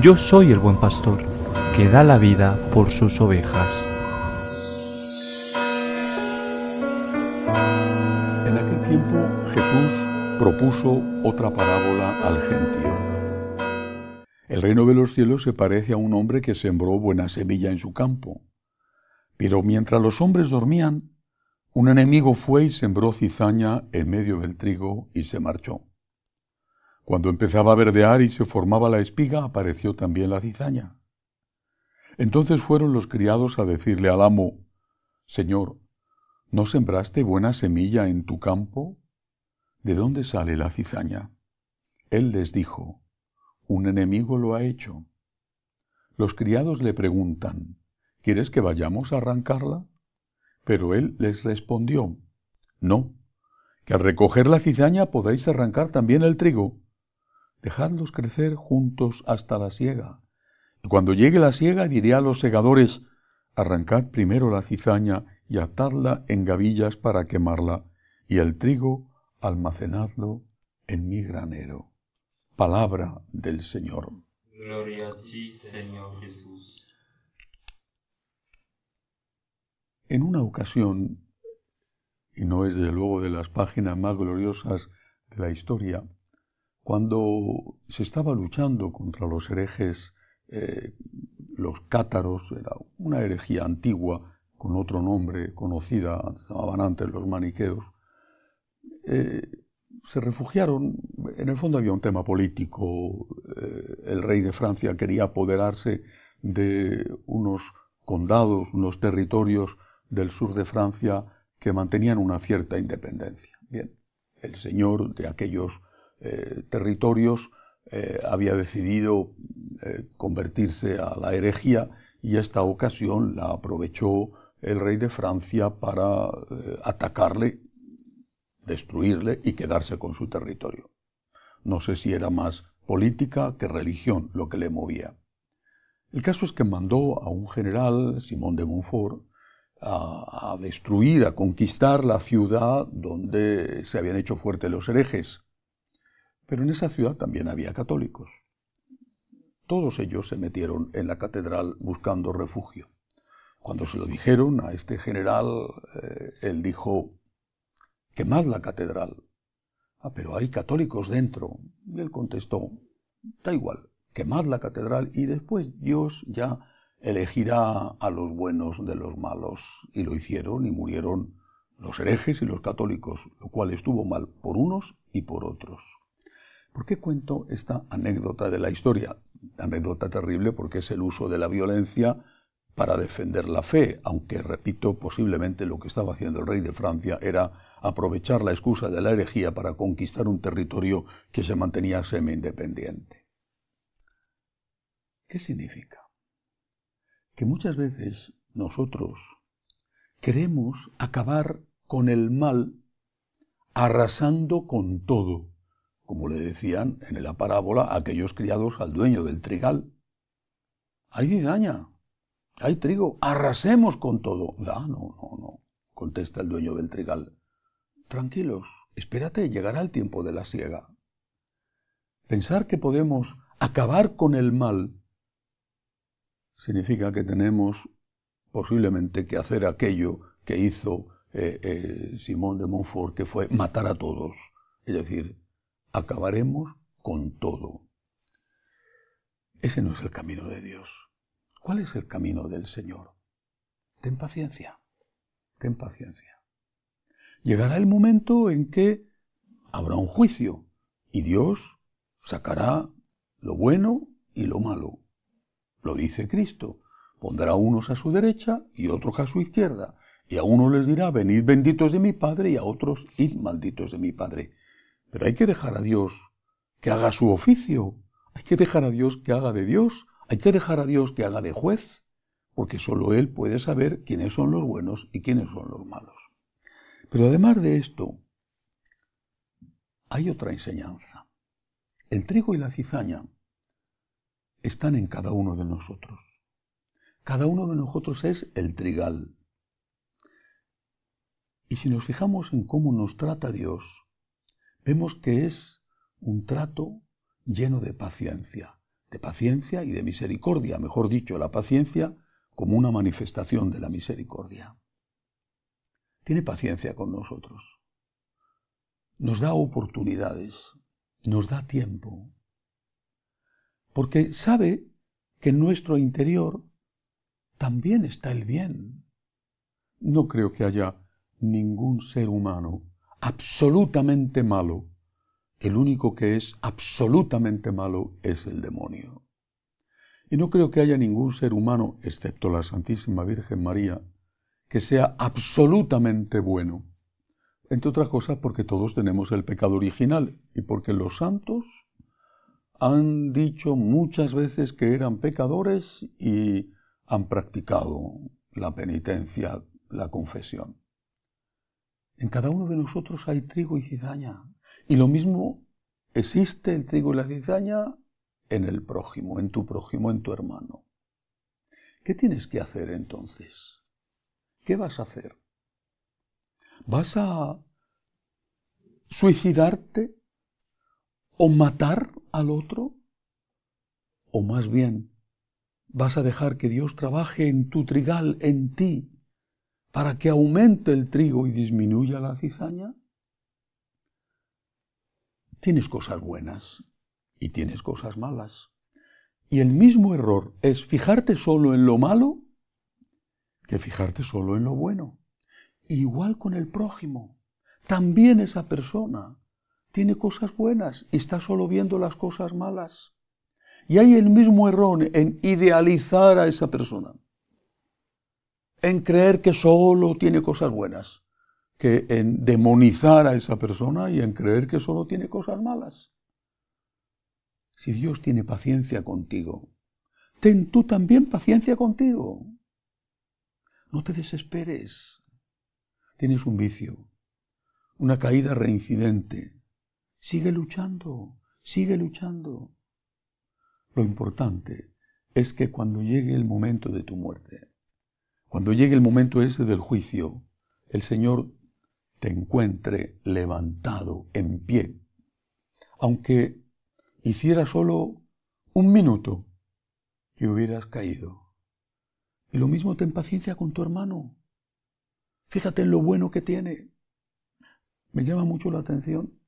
Yo soy el buen pastor, que da la vida por sus ovejas. En aquel tiempo Jesús propuso otra parábola al gentío. El reino de los cielos se parece a un hombre que sembró buena semilla en su campo. Pero mientras los hombres dormían, un enemigo fue y sembró cizaña en medio del trigo y se marchó. Cuando empezaba a verdear y se formaba la espiga, apareció también la cizaña. Entonces fueron los criados a decirle al amo, Señor, ¿no sembraste buena semilla en tu campo? ¿De dónde sale la cizaña? Él les dijo, un enemigo lo ha hecho. Los criados le preguntan, ¿quieres que vayamos a arrancarla? Pero él les respondió, no, que al recoger la cizaña podáis arrancar también el trigo dejadlos crecer juntos hasta la siega. Y cuando llegue la siega diré a los segadores, arrancad primero la cizaña y atadla en gavillas para quemarla, y el trigo almacenadlo en mi granero. Palabra del Señor. Gloria a ti, Señor Jesús. En una ocasión, y no es desde luego de las páginas más gloriosas de la historia, cuando se estaba luchando contra los herejes, eh, los cátaros, era una herejía antigua con otro nombre conocida, llamaban antes los maniqueos, eh, se refugiaron, en el fondo había un tema político, eh, el rey de Francia quería apoderarse de unos condados, unos territorios del sur de Francia que mantenían una cierta independencia. Bien, el señor de aquellos eh, territorios eh, había decidido eh, convertirse a la herejía y esta ocasión la aprovechó el rey de Francia para atacarle, destruirle y quedarse con su territorio. No sé si era más política que religión lo que le movía. El caso es que mandó a un general, Simón de Montfort, a, a, destruir, a conquistar la ciudad donde se habían hecho fuertes los herejes, pero en esa ciudad también había católicos. Todos ellos se metieron en la catedral buscando refugio. Cuando se lo dijeron a este general, eh, él dijo, quemad la catedral. Ah, pero hay católicos dentro. Y él contestó, da igual, quemad la catedral y después Dios ya elegirá a los buenos de los malos. Y lo hicieron y murieron los herejes y los católicos, lo cual estuvo mal por unos y por otros. ¿Por qué cuento esta anécdota de la historia? Anécdota terrible porque es el uso de la violencia para defender la fe, aunque, repito, posiblemente lo que estaba haciendo el rey de Francia era aprovechar la excusa de la herejía para conquistar un territorio que se mantenía semi-independiente. ¿Qué significa? Que muchas veces nosotros queremos acabar con el mal arrasando con todo como le decían en la parábola aquellos criados al dueño del trigal. Hay cizaña, hay trigo, arrasemos con todo. Ah, no, no, no, contesta el dueño del trigal. Tranquilos, espérate, llegará el tiempo de la siega. Pensar que podemos acabar con el mal significa que tenemos posiblemente que hacer aquello que hizo eh, eh, Simón de Montfort, que fue matar a todos, es decir, acabaremos con todo. Ese no es el camino de Dios. ¿Cuál es el camino del Señor? Ten paciencia, ten paciencia. Llegará el momento en que habrá un juicio y Dios sacará lo bueno y lo malo. Lo dice Cristo. Pondrá unos a su derecha y otros a su izquierda. Y a uno les dirá, venid benditos de mi Padre y a otros, id malditos de mi Padre. Pero hay que dejar a Dios que haga su oficio. Hay que dejar a Dios que haga de Dios. Hay que dejar a Dios que haga de juez. Porque solo Él puede saber quiénes son los buenos y quiénes son los malos. Pero además de esto, hay otra enseñanza. El trigo y la cizaña están en cada uno de nosotros. Cada uno de nosotros es el trigal. Y si nos fijamos en cómo nos trata Dios, vemos que es un trato lleno de paciencia, de paciencia y de misericordia, mejor dicho, la paciencia como una manifestación de la misericordia. Tiene paciencia con nosotros, nos da oportunidades, nos da tiempo, porque sabe que en nuestro interior también está el bien. No creo que haya ningún ser humano absolutamente malo, el único que es absolutamente malo es el demonio. Y no creo que haya ningún ser humano, excepto la Santísima Virgen María, que sea absolutamente bueno. Entre otras cosas porque todos tenemos el pecado original y porque los santos han dicho muchas veces que eran pecadores y han practicado la penitencia, la confesión. En cada uno de nosotros hay trigo y cizaña. Y lo mismo existe el trigo y la cizaña en el prójimo, en tu prójimo, en tu hermano. ¿Qué tienes que hacer entonces? ¿Qué vas a hacer? ¿Vas a suicidarte o matar al otro? ¿O más bien vas a dejar que Dios trabaje en tu trigal, en ti, para que aumente el trigo y disminuya la cizaña? Tienes cosas buenas y tienes cosas malas. Y el mismo error es fijarte solo en lo malo que fijarte solo en lo bueno. Igual con el prójimo. También esa persona tiene cosas buenas y está solo viendo las cosas malas. Y hay el mismo error en idealizar a esa persona en creer que solo tiene cosas buenas, que en demonizar a esa persona y en creer que solo tiene cosas malas. Si Dios tiene paciencia contigo, ten tú también paciencia contigo. No te desesperes. Tienes un vicio, una caída reincidente. Sigue luchando, sigue luchando. Lo importante es que cuando llegue el momento de tu muerte, cuando llegue el momento ese del juicio, el Señor te encuentre levantado en pie, aunque hiciera solo un minuto que hubieras caído. Y lo mismo ten paciencia con tu hermano. Fíjate en lo bueno que tiene. Me llama mucho la atención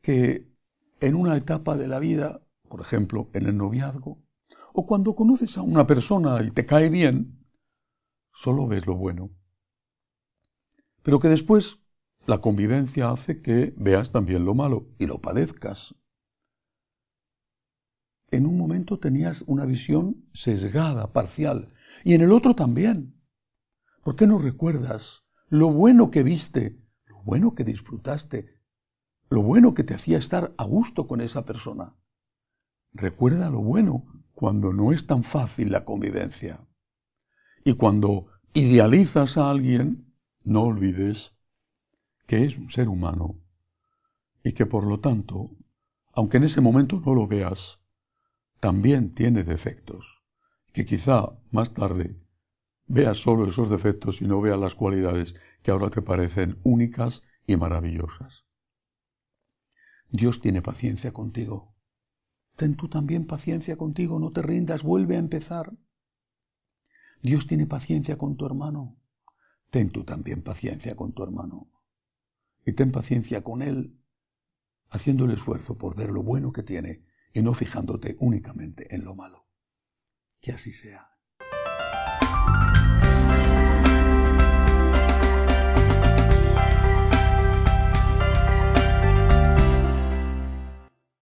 que en una etapa de la vida, por ejemplo, en el noviazgo, o cuando conoces a una persona y te cae bien, solo ves lo bueno. Pero que después la convivencia hace que veas también lo malo y lo padezcas. En un momento tenías una visión sesgada, parcial, y en el otro también. ¿Por qué no recuerdas lo bueno que viste, lo bueno que disfrutaste, lo bueno que te hacía estar a gusto con esa persona? Recuerda lo bueno cuando no es tan fácil la convivencia. Y cuando idealizas a alguien, no olvides que es un ser humano y que por lo tanto, aunque en ese momento no lo veas, también tiene defectos, que quizá más tarde veas solo esos defectos y no veas las cualidades que ahora te parecen únicas y maravillosas. Dios tiene paciencia contigo. Ten tú también paciencia contigo, no te rindas, vuelve a empezar. Dios tiene paciencia con tu hermano. Ten tú también paciencia con tu hermano. Y ten paciencia con él, haciendo el esfuerzo por ver lo bueno que tiene y no fijándote únicamente en lo malo. Que así sea.